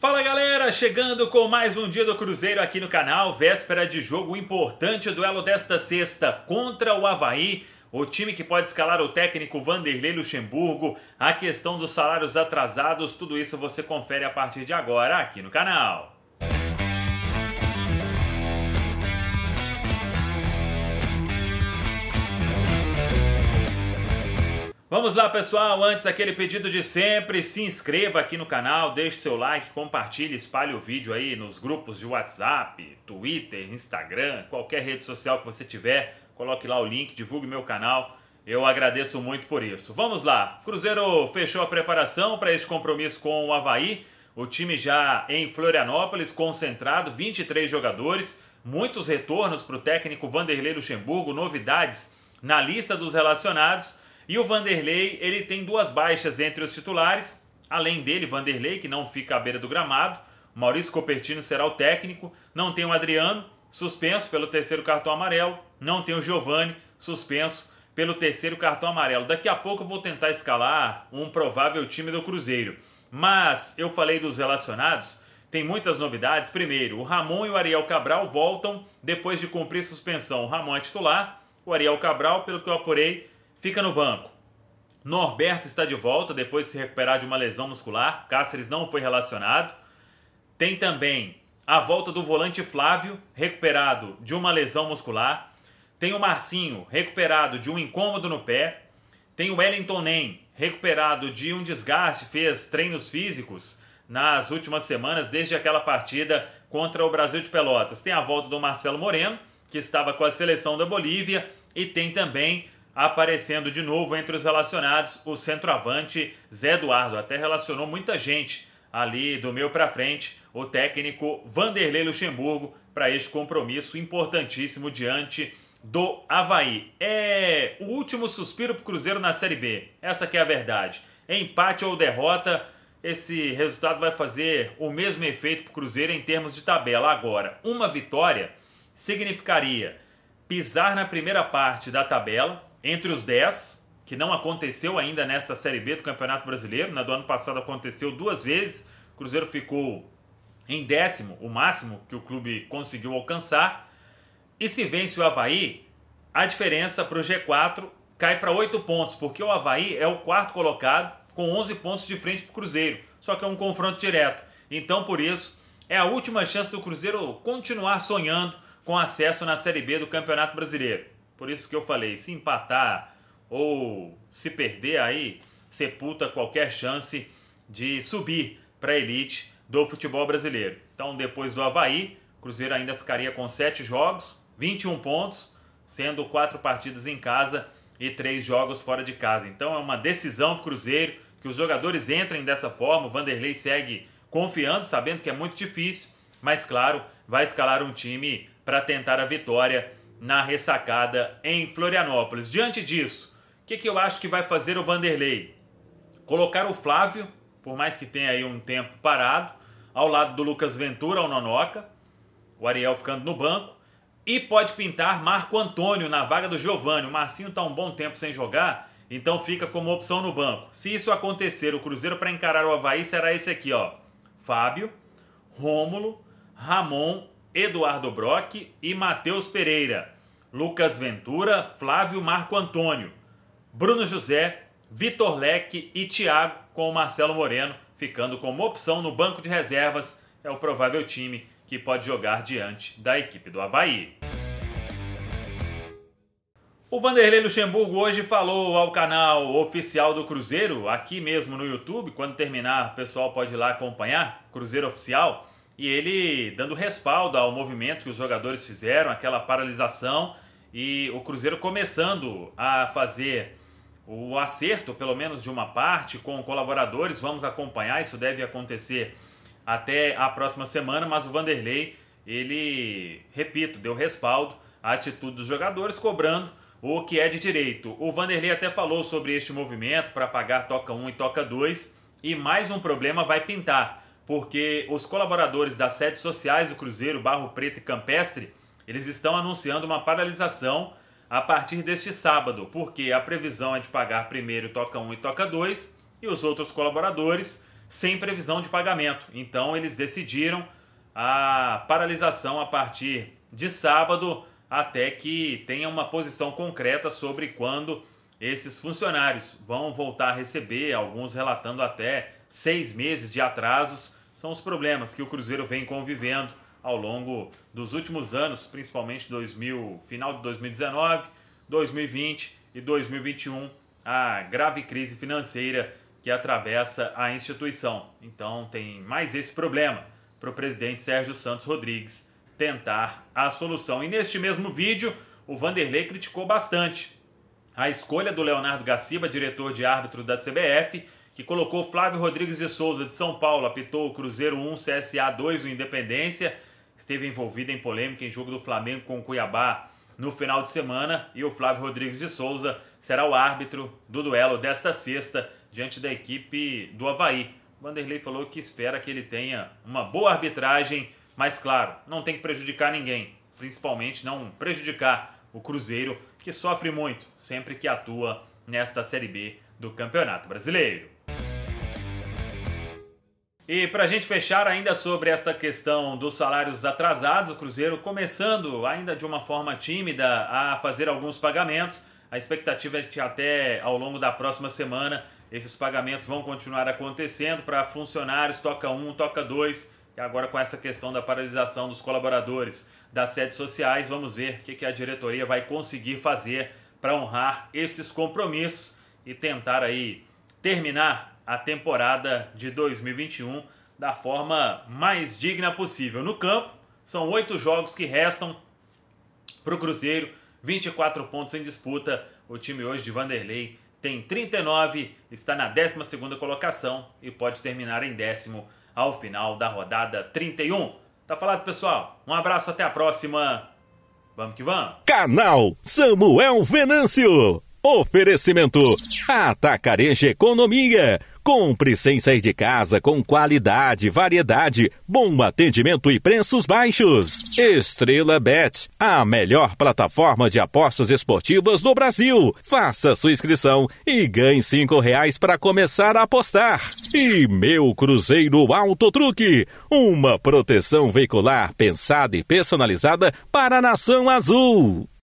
Fala galera, chegando com mais um dia do Cruzeiro aqui no canal, véspera de jogo importante, o duelo desta sexta contra o Havaí, o time que pode escalar o técnico Vanderlei Luxemburgo, a questão dos salários atrasados, tudo isso você confere a partir de agora aqui no canal. Vamos lá, pessoal. Antes, aquele pedido de sempre: se inscreva aqui no canal, deixe seu like, compartilhe, espalhe o vídeo aí nos grupos de WhatsApp, Twitter, Instagram, qualquer rede social que você tiver. Coloque lá o link, divulgue meu canal. Eu agradeço muito por isso. Vamos lá. Cruzeiro fechou a preparação para esse compromisso com o Havaí. O time já em Florianópolis, concentrado, 23 jogadores, muitos retornos para o técnico Vanderlei Luxemburgo, novidades na lista dos relacionados. E o Vanderlei, ele tem duas baixas entre os titulares. Além dele, Vanderlei, que não fica à beira do gramado. Maurício Copertino será o técnico. Não tem o Adriano, suspenso pelo terceiro cartão amarelo. Não tem o Giovani, suspenso pelo terceiro cartão amarelo. Daqui a pouco eu vou tentar escalar um provável time do Cruzeiro. Mas eu falei dos relacionados, tem muitas novidades. Primeiro, o Ramon e o Ariel Cabral voltam depois de cumprir suspensão. O Ramon é titular, o Ariel Cabral, pelo que eu apurei, fica no banco. Norberto está de volta depois de se recuperar de uma lesão muscular. Cáceres não foi relacionado. Tem também a volta do volante Flávio, recuperado de uma lesão muscular. Tem o Marcinho, recuperado de um incômodo no pé. Tem o Wellington Nem, recuperado de um desgaste, fez treinos físicos nas últimas semanas, desde aquela partida contra o Brasil de Pelotas. Tem a volta do Marcelo Moreno, que estava com a seleção da Bolívia, e tem também aparecendo de novo entre os relacionados, o centroavante Zé Eduardo. Até relacionou muita gente ali do meio para frente, o técnico Vanderlei Luxemburgo para este compromisso importantíssimo diante do Havaí. É o último suspiro para o Cruzeiro na Série B. Essa que é a verdade. Empate ou derrota, esse resultado vai fazer o mesmo efeito para o Cruzeiro em termos de tabela. Agora, uma vitória significaria pisar na primeira parte da tabela, entre os 10, que não aconteceu ainda nesta Série B do Campeonato Brasileiro. Na né, do ano passado aconteceu duas vezes. O Cruzeiro ficou em décimo, o máximo que o clube conseguiu alcançar. E se vence o Havaí, a diferença para o G4 cai para 8 pontos, porque o Havaí é o quarto colocado com 11 pontos de frente para o Cruzeiro. Só que é um confronto direto. Então, por isso, é a última chance do Cruzeiro continuar sonhando com acesso na Série B do Campeonato Brasileiro. Por isso que eu falei, se empatar ou se perder aí, sepulta qualquer chance de subir para a elite do futebol brasileiro. Então, depois do Havaí, o Cruzeiro ainda ficaria com 7 jogos, 21 pontos, sendo 4 partidas em casa e 3 jogos fora de casa. Então, é uma decisão do Cruzeiro que os jogadores entrem dessa forma. O Vanderlei segue confiando, sabendo que é muito difícil, mas claro, vai escalar um time para tentar a vitória na ressacada em Florianópolis. Diante disso, o que, que eu acho que vai fazer o Vanderlei? Colocar o Flávio, por mais que tenha aí um tempo parado, ao lado do Lucas Ventura, o Nonoca, o Ariel ficando no banco, e pode pintar Marco Antônio na vaga do Giovani. O Marcinho está um bom tempo sem jogar, então fica como opção no banco. Se isso acontecer, o Cruzeiro para encarar o Havaí será esse aqui, ó. Fábio, Rômulo, Ramon Eduardo Brock e Matheus Pereira, Lucas Ventura, Flávio Marco Antônio, Bruno José, Vitor Leque e Thiago com o Marcelo Moreno, ficando como opção no banco de reservas, é o provável time que pode jogar diante da equipe do Havaí. O Vanderlei Luxemburgo hoje falou ao canal oficial do Cruzeiro, aqui mesmo no YouTube, quando terminar o pessoal pode ir lá acompanhar, Cruzeiro Oficial, e ele dando respaldo ao movimento que os jogadores fizeram, aquela paralisação e o Cruzeiro começando a fazer o acerto, pelo menos de uma parte, com colaboradores. Vamos acompanhar, isso deve acontecer até a próxima semana, mas o Vanderlei, ele, repito, deu respaldo à atitude dos jogadores, cobrando o que é de direito. O Vanderlei até falou sobre este movimento para pagar toca 1 e toca 2 e mais um problema vai pintar porque os colaboradores das sedes sociais do Cruzeiro, Barro Preto e Campestre, eles estão anunciando uma paralisação a partir deste sábado, porque a previsão é de pagar primeiro Toca 1 e Toca 2 e os outros colaboradores sem previsão de pagamento. Então eles decidiram a paralisação a partir de sábado até que tenha uma posição concreta sobre quando esses funcionários vão voltar a receber, alguns relatando até seis meses de atrasos são os problemas que o Cruzeiro vem convivendo ao longo dos últimos anos, principalmente 2000, final de 2019, 2020 e 2021, a grave crise financeira que atravessa a instituição. Então tem mais esse problema para o presidente Sérgio Santos Rodrigues tentar a solução. E neste mesmo vídeo, o Vanderlei criticou bastante a escolha do Leonardo Gaciba, diretor de árbitro da CBF, que colocou Flávio Rodrigues de Souza, de São Paulo, apitou o Cruzeiro 1, CSA 2, o Independência, esteve envolvido em polêmica em jogo do Flamengo com o Cuiabá no final de semana, e o Flávio Rodrigues de Souza será o árbitro do duelo desta sexta diante da equipe do Havaí. Vanderlei falou que espera que ele tenha uma boa arbitragem, mas claro, não tem que prejudicar ninguém, principalmente não prejudicar o Cruzeiro, que sofre muito sempre que atua nesta Série B do Campeonato Brasileiro. E para a gente fechar ainda sobre esta questão dos salários atrasados, o Cruzeiro começando ainda de uma forma tímida a fazer alguns pagamentos. A expectativa é que até ao longo da próxima semana esses pagamentos vão continuar acontecendo para funcionários, toca um, toca dois. E agora com essa questão da paralisação dos colaboradores das redes sociais, vamos ver o que a diretoria vai conseguir fazer para honrar esses compromissos e tentar aí terminar a temporada de 2021 da forma mais digna possível. No campo, são oito jogos que restam para o Cruzeiro, 24 pontos em disputa. O time hoje de Vanderlei tem 39, está na 12 colocação e pode terminar em décimo ao final da rodada 31. Tá falado, pessoal? Um abraço, até a próxima. Vamos que vamos. Canal Samuel Venâncio. Oferecimento Atacarejo Economia. Compre sem sair de casa com qualidade, variedade, bom atendimento e preços baixos. Estrela Bet, a melhor plataforma de apostas esportivas do Brasil. Faça sua inscrição e ganhe cinco reais para começar a apostar. E meu Cruzeiro Alto Truque, uma proteção veicular pensada e personalizada para a nação azul.